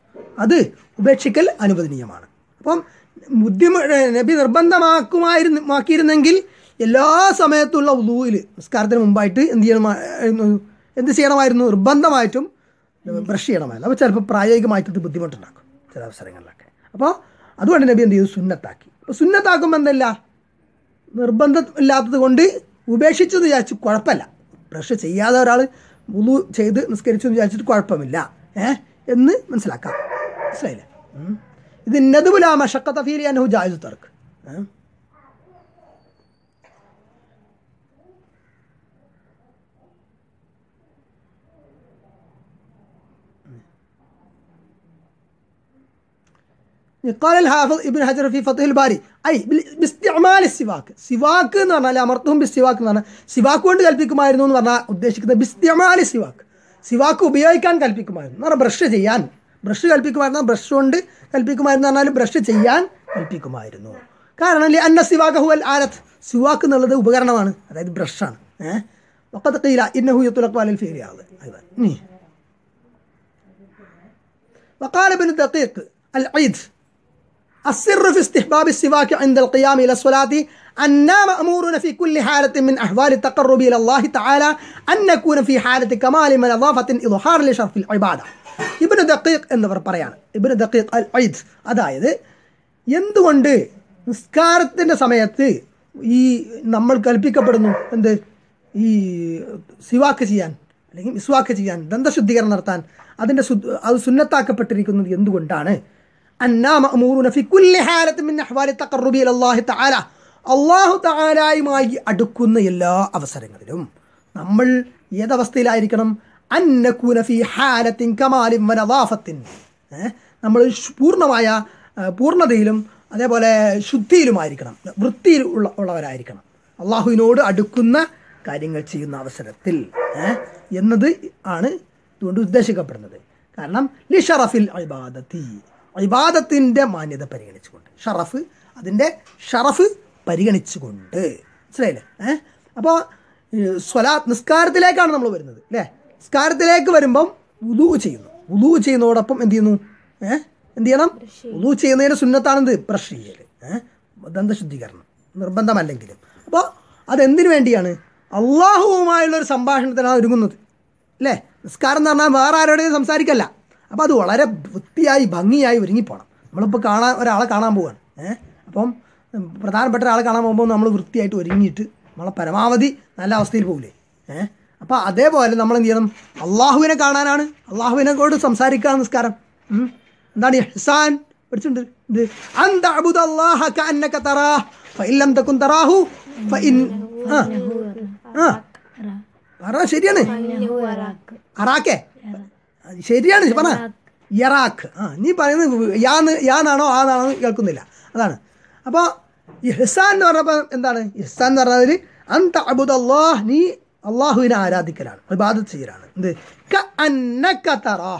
അത് ഉപേക്ഷിക്കൽ അനുവദനീയമാണ് അപ്പം ബുദ്ധിമു നബി നിർബന്ധമാക്കുമായിരുന്നു ആക്കിയിരുന്നെങ്കിൽ എല്ലാ സമയത്തുള്ള ഉദൂയിൽ നിസ്കാരത്തിന് മുമ്പായിട്ട് എന്ത് ചെയ്യണം എന്ത് ചെയ്യണമായിരുന്നു നിർബന്ധമായിട്ടും ബ്രഷ് ചെയ്യണമായിരുന്നു അപ്പോൾ ചിലപ്പോൾ പ്രായോഗികമായിട്ട് ബുദ്ധിമുട്ടുണ്ടാക്കും ചില അവസരങ്ങളിലൊക്കെ അപ്പോൾ അതുകൊണ്ട് നബി എന്ത് ചെയ്തു സുന്നത്താക്കി അപ്പോൾ സുന്നത്താക്കുമ്പോൾ എന്തല്ല നിർബന്ധം ഇല്ലാത്തത് കൊണ്ട് ഉപേക്ഷിച്ചെന്ന് വിചാരിച്ചു കുഴപ്പമില്ല ബ്രഷ് ചെയ്യാതെ ഒരാൾ ഉദു ചെയ്ത് നിസ്കരിച്ചു എന്ന് വിചാരിച്ചിട്ട് കുഴപ്പമില്ല ഏഹ് എന്ന് മനസ്സിലാക്കാം മനസ്സിലായില്ലേ ഇത് നദുബുലാ മഷക്കത്തഫീലി അനു ജായു തർക്ക് ഏഹ് قال الحافظ ابن حجر في فتح الباري اي باستعمال السواك سواك എന്ന് പറഞ്ഞാൽ അമർത്തും ബിസ്തിവാക്ക് എന്ന് പറഞ്ഞാൽ സിവാക്ക് കൊണ്ട് കൽപ്പിക്കുമായിരുന്നു എന്ന് പറഞ്ഞാൽ ഉദ്ദേശിക്കുന്നത് ബിസ്തിഅമാൽ സിവാക്ക് സിവാക്ക് ഉപയോഗിക്കാൻ കൽപ്പിക്കുമായിരുന്നു എന്ന് പറഞ്ഞാൽ ബ്രഷ് ചെയ്യാൻ ബ്രഷ് കൽപ്പിക്കുമായിരുന്നു ബ്രഷ് കൊണ്ട് കൽപ്പിക്കുമായിരുന്നു എന്ന് പറഞ്ഞാൽ ബ്രഷ് ചെയ്യാൻ കൽപ്പിക്കുമായിരുന്നു കാരണം അന്ന സിവാക്ക് ഹുവൽ ആരത്ത് സിവാക്ക് എന്നുള്ളത് ഉപകരണമാണ് അതായത് ബ്രഷാണ് ഏഹ് ഒക്കത്ത് കയ്യില ഇന്ന ഹുയത്തുലക്കാലിൽ ഫീലിയാവുന്നത് വക്കാലബിന് തക്കീക്ക് അൽ ഐദ് السر في استحباب السواك عند القيام إلى الصلاة أننا مأمورون في كل حالة من أحوال التقرب إلى الله تعالى أن نكون في حالة كمال من إضافة إظهار لشرف العبادة ഇബിന് ദക്കീഖ് എന്നിവർ പറയാണ് ഇബിന് ദക്കീഖ് അൽ ഐദ് അതായത് എന്തുകൊണ്ട് നിസ്കാരത്തിൻ്റെ സമയത്ത് ഈ നമ്മൾ കൽപ്പിക്കപ്പെടുന്നു എന്ത് ഈ സിവാക്ക് ചെയ്യാൻ അല്ലെങ്കിൽ മിസ്വാക്ക് ചെയ്യാൻ ദന്തശുദ്ധീകരണം നടത്താൻ അതിൻ്റെ അത് സുന്നത്താക്കപ്പെട്ടിരിക്കുന്നത് എന്തുകൊണ്ടാണ് അന്നാ മഅമൂറുന ഫി കുല്ലി മിൻ തഖർറുബി തആല അള്ളാഹു താലായുമായി അടുക്കുന്ന എല്ലാ അവസരങ്ങളിലും നമ്മൾ ഏതവസ്ഥയിലായിരിക്കണം അന്നക്കൂന ഹാലത്തിൻ കമാലിൻ വനവാഫത്തിൻ നമ്മൾ പൂർണ്ണമായ പൂർണ്ണതയിലും അതേപോലെ ശുദ്ധിയിലുമായിരിക്കണം വൃത്തിയിൽ ഉള്ള ഉള്ളവരായിരിക്കണം അള്ളാഹുവിനോട് അടുക്കുന്ന കാര്യങ്ങൾ ചെയ്യുന്ന അവസരത്തിൽ എന്നത് ആണ് ഇതുകൊണ്ട് ഉദ്ദേശിക്കപ്പെടുന്നത് കാരണം ലിഷറഫിൽ അബാദത്തി വിവാദത്തിൻ്റെ മാന്യത പരിഗണിച്ചുകൊണ്ട് ഷറഫ് അതിൻ്റെ ഷറഫ് പരിഗണിച്ചുകൊണ്ട് മനസ്സിലായില്ലേ ഏഹ് അപ്പോൾ സ്വലാ നിസ്കാരത്തിലേക്കാണ് നമ്മൾ വരുന്നത് അല്ലേ നിസ്കാരത്തിലേക്ക് വരുമ്പം ഉദു ചെയ്യുന്നു ഉദു ചെയ്യുന്നതോടൊപ്പം എന്ത് ചെയ്യുന്നു ഏഹ് എന്ത് ചെയ്യണം ഉദു ചെയ്യുന്നതിൻ്റെ സുന്നത്താണെന്ത് ബ്രഷ് ചെയ്യൽ ഏഹ് ദന്തശുദ്ധീകരണം നിർബന്ധമല്ലെങ്കിലും അപ്പോൾ അതെന്തിനു വേണ്ടിയാണ് അള്ളാഹുവുമായുള്ള ഒരു സംഭാഷണത്തിനാണ് ഒരുങ്ങുന്നത് അല്ലേ നിസ്കാരം എന്ന് പറഞ്ഞാൽ വേറെ ആരോടെയും സംസാരിക്കല്ല അപ്പോൾ അത് വളരെ വൃത്തിയായി ഭംഗിയായി ഒരുങ്ങിപ്പോണം നമ്മളിപ്പോൾ കാണാൻ ഒരാളെ കാണാൻ പോവാണ് ഏഹ് അപ്പം പ്രധാനപ്പെട്ട ഒരാളെ കാണാൻ പോകുമ്പോൾ നമ്മൾ വൃത്തിയായിട്ട് ഒരുങ്ങിയിട്ട് നമ്മളെ പരമാവധി നല്ല അവസ്ഥയിൽ പോകില്ലേ ഏഹ് അപ്പോൾ അതേപോലെ നമ്മൾ എന്ത് ചെയ്യണം അള്ളാഹുവിനെ കാണാനാണ് അള്ളാഹുവിനോട് സംസാരിക്കുക നിസ്കാരം എന്താണ് ഹസാൻ പഠിച്ചിട്ടുണ്ട് ഇത് തറാഹു ഫഇൻ ആ ആ ശരിയാണ് അറാക്കേ ശരിയാണ് പറ ഇറാഖ് ആ നീ പറയുന്നത് യാന്ന് യാന്നാണോ ആന്നാണോ കേൾക്കുന്നില്ല അതാണ് അപ്പോൾ ഇഹ്സാൻ എന്ന് പറഞ്ഞപ്പോൾ എന്താണ് ഇഹ്സാൻ എന്ന് പറഞ്ഞാൽ അന്ത അള്ളാഹ് നീ അള്ളാഹുവിനെ ആരാധിക്കലാണ് ഇബാദത്ത് ചെയ്യലാണ് എന്ത് ക അന്ന കതറാ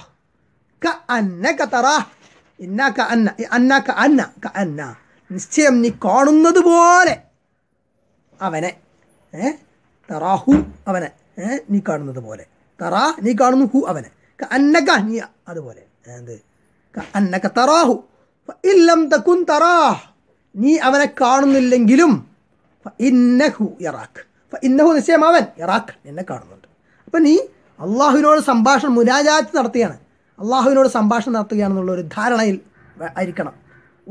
ക അന്ന കതറാ ഇന്ന ക അന്ന അന്ന ക അന്ന ക അന്ന നിശ്ചയം നീ കാണുന്നത് പോലെ അവനെ ഏ തറാഹു അവനെ ഏ നീ കാണുന്നത് പോലെ തറാ നീ കാണുന്നു ഹു അവനെ അന്നക അതുപോലെ എന്ത് അന്നക തറാഹു ഇല്ലം തക്കുൻ തറാഹ് നീ അവനെ കാണുന്നില്ലെങ്കിലും ഇന്നഹു നിശ്ചയം അവൻ ഇറാഖ് എന്നെ കാണുന്നുണ്ട് അപ്പം നീ അള്ളാഹുവിനോട് സംഭാഷണം മുനാജാത്ത് നടത്തുകയാണ് അള്ളാഹുവിനോട് സംഭാഷണം നടത്തുകയാണെന്നുള്ള ഒരു ധാരണയിൽ ആയിരിക്കണം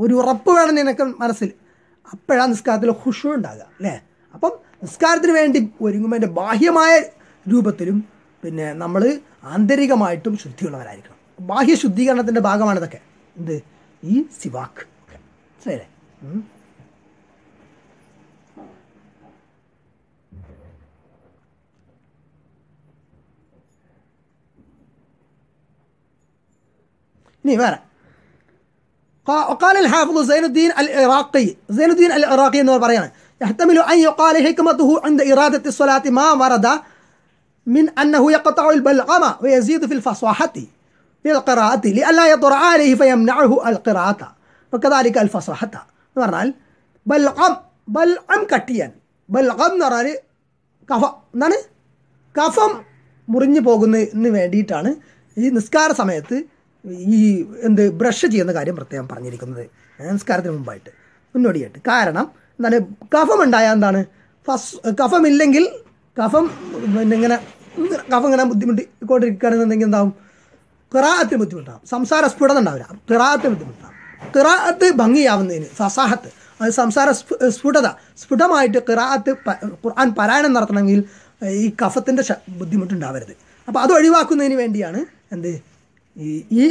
ഒരു ഉറപ്പ് വേണം നിനക്ക് മനസ്സിൽ അപ്പോഴാണ് നിസ്കാരത്തിൽ ഹുഷു ഉണ്ടാകുക അല്ലേ അപ്പം നിസ്കാരത്തിന് വേണ്ടി ഒരുങ്ങുമ്പോൾ ബാഹ്യമായ രൂപത്തിലും പിന്നെ നമ്മൾ ആന്തരികമായിട്ടും ശുദ്ധിയുള്ളവരായിരിക്കണം ബാഹ്യ ശുദ്ധീകരണത്തിൻ്റെ ഭാഗമാണ് ഇതൊക്കെ എന്ത് ഈ സിവാക്ക് ശരി ഇനി വേറെ وقال الحافظ زين الدين العراقي زين الدين العراقي എന്ന് يحتمل أن يقال حكمته عند إرادة الصلاة ما ورد من أنه يقطع البلغمة ويزيد في الفصاحة في القراءة لئلا يطر عليه فيمنعه القراءة وكذلك الفصاحة എന്ന് പറഞ്ഞാൽ ബൽഅം ബൽഅം بلغم ചെയ്യാൻ ബൽഅം എന്ന് പറഞ്ഞാൽ കഫ എന്താണ് കഫം മുറിഞ്ഞു ഈ നിസ്കാര സമയത്ത് ഈ എന്ത് ബ്രഷ് ചെയ്യുന്ന കാര്യം പ്രത്യേകം പറഞ്ഞിരിക്കുന്നത് നിസ്കാരത്തിന് മുമ്പായിട്ട് മുന്നോടിയായിട്ട് കാരണം എന്താണ് കഫം എന്താണ് ഫസ് കഫമില്ലെങ്കിൽ കഫം പിന്നെ ഇങ്ങനെ കഫം ഇങ്ങനെ ബുദ്ധിമുട്ടിക്കൊണ്ടിരിക്കുകയാണെന്നുണ്ടെങ്കിൽ എന്താവും കിറാഹത്തിന് ബുദ്ധിമുട്ടാവും സംസാര സ്ഫുടത ഉണ്ടാവില്ല കിറാഹത്തിന് ബുദ്ധിമുട്ടാവും കിറാഹത്ത് ഭംഗിയാവുന്നതിന് ഫസാഹത്ത് അത് സംസാര സ്ഫുടത സ്ഫുടമായിട്ട് കിറാഹത്ത് ഖുർആൻ പാരായണം നടത്തണമെങ്കിൽ ഈ കഫത്തിൻ്റെ ബുദ്ധിമുട്ടുണ്ടാവരുത് അപ്പോൾ അത് ഒഴിവാക്കുന്നതിന് വേണ്ടിയാണ് എന്ത് ഈ ഈ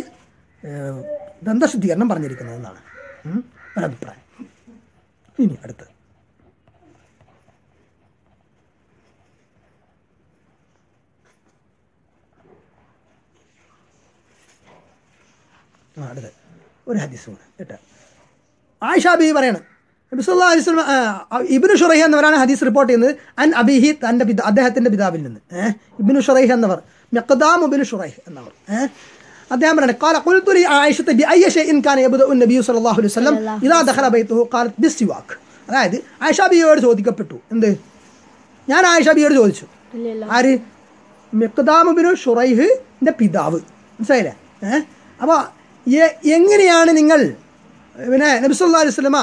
ദന്തശുദ്ധീകരണം പറഞ്ഞിരിക്കുന്നത് എന്നാണ് ഒരഭിപ്രായം ഇനി അടുത്ത് ആ അടുത്ത് ഒരു ഹദീസുമാണ് കേട്ടോ ആയിഷ ബി പറയാണ് നബിസ്വല്ലാ അലിസ്ലം ഇബിനു ഷുറൈഹ് എന്നവരാണ് ഹദീസ് റിപ്പോർട്ട് ചെയ്യുന്നത് അൻ അബിഹി തൻ്റെ പിതാ അദ്ദേഹത്തിൻ്റെ പിതാവിൽ നിന്ന് ഏഹ് ഇബിനു ഷുറൈഹ് എന്നവർ മെക്കദാം ഇബിനു ഷുറൈഹ് എന്നവർ അദ്ദേഹം പറയണേ കാല കുൽത്തുരി ആയിഷത്തെ ബി ഷെ ഇൻ ഖാൻ എബുദ് ഉൻ നബിയു സല്ലല്ലാഹു അലൈഹി വസല്ലം ഇദാ ദഖല ബൈത്തുഹു ഖാലത് വാക്ക് അതായത് ആയിഷ ബിയോട് ചോദിക്കപ്പെട്ടു എന്ത് ഞാൻ ആയിഷ ബിയോട് ചോദിച്ചു ആര് മെക്കദാമുബിനു ഷുറൈഹിൻ്റെ പിതാവ് മനസ്സിലായില്ലേ ഏഹ് അപ്പോൾ എങ്ങനെയാണ് നിങ്ങൾ പിന്നെ നബിസുല്ലാ അലൈഹി സ്വലമ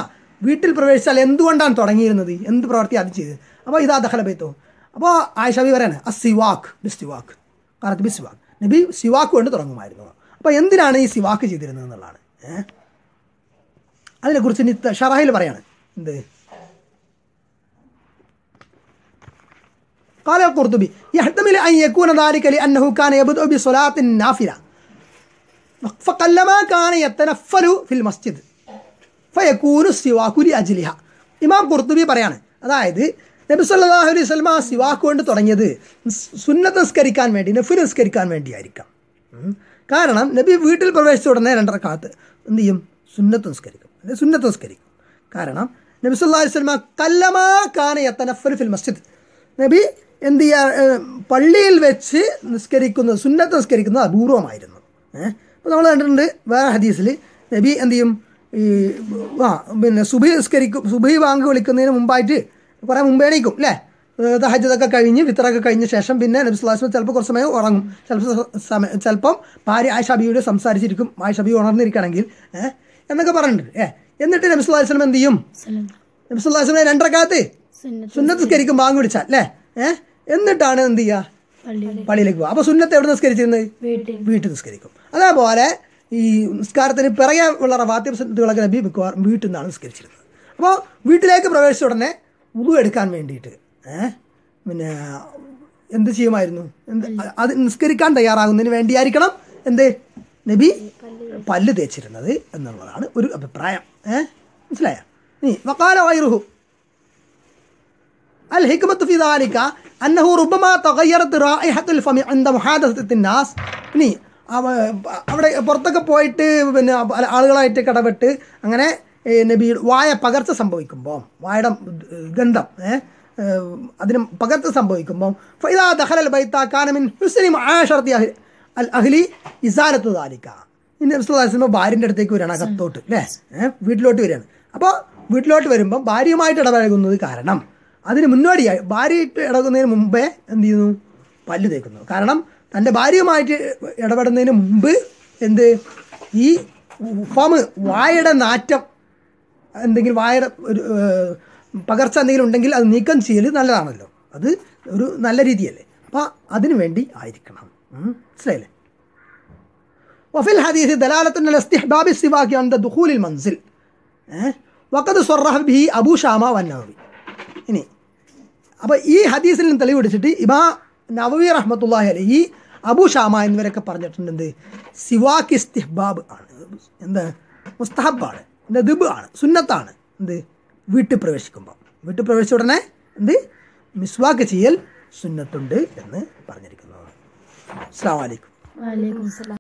വീട്ടിൽ പ്രവേശിച്ചാൽ എന്തുകൊണ്ടാണ് തുടങ്ങിയിരുന്നത് എന്ത് പ്രവർത്തി അത് ചെയ്ത് അപ്പോൾ ഇതാ ബൈത്തോ അപ്പോൾ ആയിഷബി പറയാണ് അ സിവാക്ക് ബി സിവാക്ക് കറക്റ്റ് ബി സിവാക്ക് നബി സിവാക്ക് കൊണ്ട് തുടങ്ങുമായിരുന്നു അപ്പോൾ എന്തിനാണ് ഈ സിവാക്ക് ചെയ്തിരുന്നത് എന്നുള്ളതാണ് ഏഹ് അതിനെക്കുറിച്ച് ഇനി ഷറാഹിൽ പറയാണ് എന്ത് قال القرطبي يحتمل أن يكون ذلك കാന كان يبدأ അജ്ലിഹ ഇമാം കുർത്തുബി പറയാണ് അതായത് നബി സല്ലാഹു അലൈഹി സ്വലമ സിവാക്ക് കൊണ്ട് തുടങ്ങിയത് സുന്നത്ത് നിസ്കരിക്കാൻ വേണ്ടി നഫു നിസ്കരിക്കാൻ വേണ്ടിയായിരിക്കാം കാരണം നബി വീട്ടിൽ പ്രവേശിച്ച ഉടനെ രണ്ടര കാലത്ത് എന്ത് ചെയ്യും സുന്നത്ത് നിസ്കരിക്കും അല്ലെങ്കിൽ സുന്നത്ത് നിസ്കരിക്കും കാരണം നബി സല്ലാ അലൈഹി സ്വലമ കല്ലമാ കാന യത്തനഫൽ ഫിൽ മസ്ജിദ് നബി എന്ത് ചെയ്യാ പള്ളിയിൽ വെച്ച് നിസ്കരിക്കുന്നത് സുന്നത്ത് നിസ്കരിക്കുന്നത് അപൂർവമായിരുന്നു ഏഹ് അപ്പോൾ നമ്മൾ കണ്ടിട്ടുണ്ട് വേറെ ഹദീസിൽ നബി എന്ത് ചെയ്യും ഈ ആ പിന്നെ സുബൈ നിസ്കരിക്കും സുബൈ ബാങ്ക് വിളിക്കുന്നതിന് മുമ്പായിട്ട് കുറേ മുമ്പേ എണീക്കും അല്ലേ ഹജ്ജതൊക്കെ കഴിഞ്ഞ് വിത്തറൊക്കെ കഴിഞ്ഞ ശേഷം പിന്നെ നബി സുല്ലാസ്മ ചിലപ്പോൾ കുറച്ച് സമയം ഉറങ്ങും ചിലപ്പോൾ സമയം ചിലപ്പം ഭാര്യ ആയിഷ ഷബിയോട് സംസാരിച്ചിരിക്കും ആയിഷ ബി ഉണർന്നിരിക്കുകയാണെങ്കിൽ എന്നൊക്കെ പറഞ്ഞിട്ടുണ്ട് ഏ എന്നിട്ട് നബി സുല്ലാ വസ്ലം എന്ത് ചെയ്യും നബി സുല്ലാ വസ്ലം രണ്ടരക്കാലത്ത് സുന്നസ്കരിക്കും വാങ്ങി വിളിച്ചാൽ അല്ലേ ഏഹ് എന്നിട്ടാണ് എന്ത് ചെയ്യുക പള്ളിയിലേക്ക് പോകും അപ്പോൾ സുന്നത്ത് എവിടെ നിസ്കരിച്ചിരുന്നത് വീട്ടിൽ നിസ്കരിക്കും അതേപോലെ ഈ നിസ്കാരത്തിന് പിറകെ ഉള്ള റവാത്തിബ് സുന്നത്തുകളൊക്കെ നബി മിക്കവാറും വീട്ടിൽ നിന്നാണ് നിസ്കരിച്ചിരുന്നത് അപ്പോൾ വീട്ടിലേക്ക് പ്രവേശിച്ച ഉടനെ ഉളു എടുക്കാൻ വേണ്ടിയിട്ട് പിന്നെ എന്ത് ചെയ്യുമായിരുന്നു എന്ത് അത് നിസ്കരിക്കാൻ തയ്യാറാകുന്നതിന് വേണ്ടിയായിരിക്കണം എന്ത് നബി പല്ല് തേച്ചിരുന്നത് എന്നുള്ളതാണ് ഒരു അഭിപ്രായം ഏഹ് മനസ്സിലായ നീ വക്കാല വൈറുഹു അൽ ഹിക്മത്ത് ഫിദാലിക്ക അന്നഹു റുബമാ തകയ്യറത്ത് റായിഹത്തുൽ ഫമി അന്ത മുഹാദത്തിൻ ഇനി അവിടെ പുറത്തൊക്കെ പോയിട്ട് പിന്നെ ആളുകളായിട്ട് കടപെട്ട് അങ്ങനെ നബി വായ പകർച്ച സംഭവിക്കുമ്പോൾ വായുടെ ഗന്ധം അതിന് പകർച്ച സംഭവിക്കുമ്പോൾ ഫൈദാ ദഹലൽ ബൈത്ത കാനമിൻ ഹുസ്ലിം അഹ് അൽ അഹ്ലി ഇസാരത്തു താലിക്ക ഇനി നബ്സുല്ലാസ്ലമ ഭാര്യൻ്റെ അടുത്തേക്ക് വരികയാണ് അകത്തോട്ട് അല്ലേ വീട്ടിലോട്ട് വരികയാണ് അപ്പോൾ വീട്ടിലോട്ട് വരുമ്പം ഭാര്യയുമായിട്ട് ഇടപഴകുന്നത് കാരണം അതിന് മുന്നോടിയായി ഭാര്യയിട്ട് ഇടകുന്നതിന് മുമ്പേ എന്ത് ചെയ്യുന്നു പല്ലു തേക്കുന്നു കാരണം തൻ്റെ ഭാര്യയുമായിട്ട് ഇടപെടുന്നതിന് മുമ്പ് എന്ത് ഈ ഫമ് വായയുടെ നാറ്റം എന്തെങ്കിലും വായയുടെ ഒരു പകർച്ച എന്തെങ്കിലും ഉണ്ടെങ്കിൽ അത് നീക്കം ചെയ്യൽ നല്ലതാണല്ലോ അത് ഒരു നല്ല രീതിയല്ലേ അപ്പം അതിനു വേണ്ടി ആയിരിക്കണം മനസ്സിലായില്ലേ വഫിൽ ഹദീസ് ദലാലത്തിൻ്റെ ദലാലത്തുബാബി സിവാക്കി അന്ത ദുഹൂലിൽ മൻസിൽ വക്കത് സൊറഹബി അബു ഷാമ വന്നവി ഇനി അപ്പോൾ ഈ ഹദീസിൽ നിന്ന് തെളിവെടുത്തിട്ട് ഇമാ നവവി റഹ്മത്തുള്ളാഹി അലി ഈ അബു ഷാമ എന്നിവരൊക്കെ പറഞ്ഞിട്ടുണ്ട് എന്ത് സിവാക്ക് ഇസ്തിഹ്ബാബ് ആണ് എന്ത് മുസ്തഹബാണ് നദിബ് ആണ് സുന്നത്താണ് എന്ത് വീട്ടിൽ പ്രവേശിക്കുമ്പോൾ വീട്ടിൽ പ്രവേശിച്ച ഉടനെ എന്ത് മിസ്വാക്ക് ചെയ്യൽ സുന്നത്തുണ്ട് എന്ന് പറഞ്ഞിരിക്കുന്നു അസ്സാം വലൈക്കും